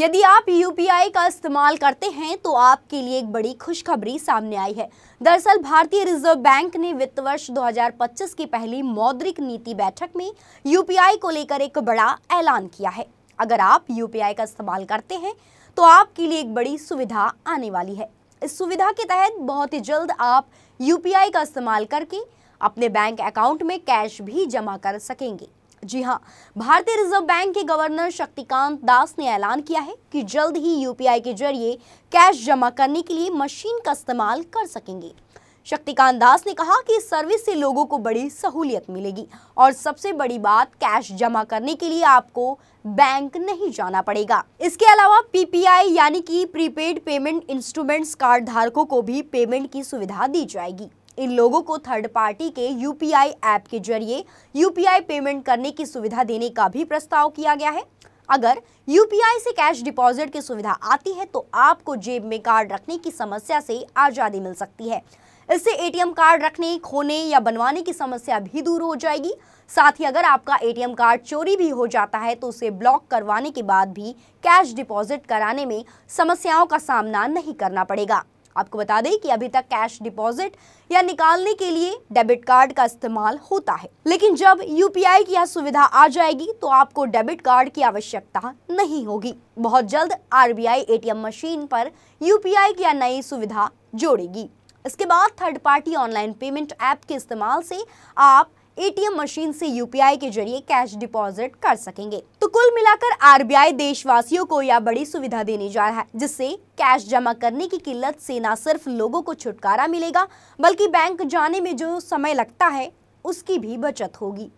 यदि आप यूपीआई का इस्तेमाल करते हैं तो आपके लिए एक बड़ी खुशखबरी सामने आई है दरअसल भारतीय रिजर्व बैंक ने वित्त वर्ष 2025 की पहली मौद्रिक नीति बैठक में यूपीआई को लेकर एक बड़ा ऐलान किया है अगर आप यूपीआई का इस्तेमाल करते हैं तो आपके लिए एक बड़ी सुविधा आने वाली है इस सुविधा के तहत बहुत ही जल्द आप यूपीआई का इस्तेमाल करके अपने बैंक अकाउंट में कैश भी जमा कर सकेंगे जी हाँ भारतीय रिजर्व बैंक के गवर्नर शक्तिकांत दास ने ऐलान किया है कि जल्द ही यूपीआई के जरिए कैश जमा करने के लिए मशीन का इस्तेमाल कर सकेंगे शक्तिकांत दास ने कहा कि इस सर्विस से लोगों को बड़ी सहूलियत मिलेगी और सबसे बड़ी बात कैश जमा करने के लिए आपको बैंक नहीं जाना पड़ेगा इसके अलावा पीपीआई यानी कि प्रीपेड पेमेंट इंस्ट्रूमेंट्स कार्ड धारकों को भी पेमेंट की सुविधा दी जाएगी इन लोगों को थर्ड पार्टी के यूपीआई ऐप के जरिए यूपीआई पेमेंट करने की सुविधा देने का भी प्रस्ताव किया गया है अगर यूपीआई से कैश डिपॉजिट की सुविधा आती है तो आपको जेब में कार्ड रखने की समस्या से आज़ादी मिल सकती है इससे एटीएम कार्ड रखने खोने या बनवाने की समस्या भी दूर हो जाएगी साथ ही अगर आपका एटीएम कार्ड चोरी भी हो जाता है तो उसे ब्लॉक करवाने के बाद भी कैश डिपॉजिट कराने में समस्याओं का सामना नहीं करना पड़ेगा आपको बता दें कि अभी तक कैश डिपॉजिट या निकालने के लिए डेबिट कार्ड का इस्तेमाल होता है लेकिन जब यूपीआई की यह सुविधा आ जाएगी तो आपको डेबिट कार्ड की आवश्यकता नहीं होगी बहुत जल्द आरबीआई एटीएम मशीन पर यूपीआई की यह नई सुविधा जोड़ेगी इसके बाद third party online payment app के इस्तेमाल से आप एटीएम मशीन से यूपीआई के जरिए कैश डिपॉजिट कर सकेंगे तो कुल मिलाकर आरबीआई देशवासियों को यह बड़ी सुविधा देने जा रहा है जिससे कैश जमा करने की किल्लत से न सिर्फ लोगों को छुटकारा मिलेगा बल्कि बैंक जाने में जो समय लगता है उसकी भी बचत होगी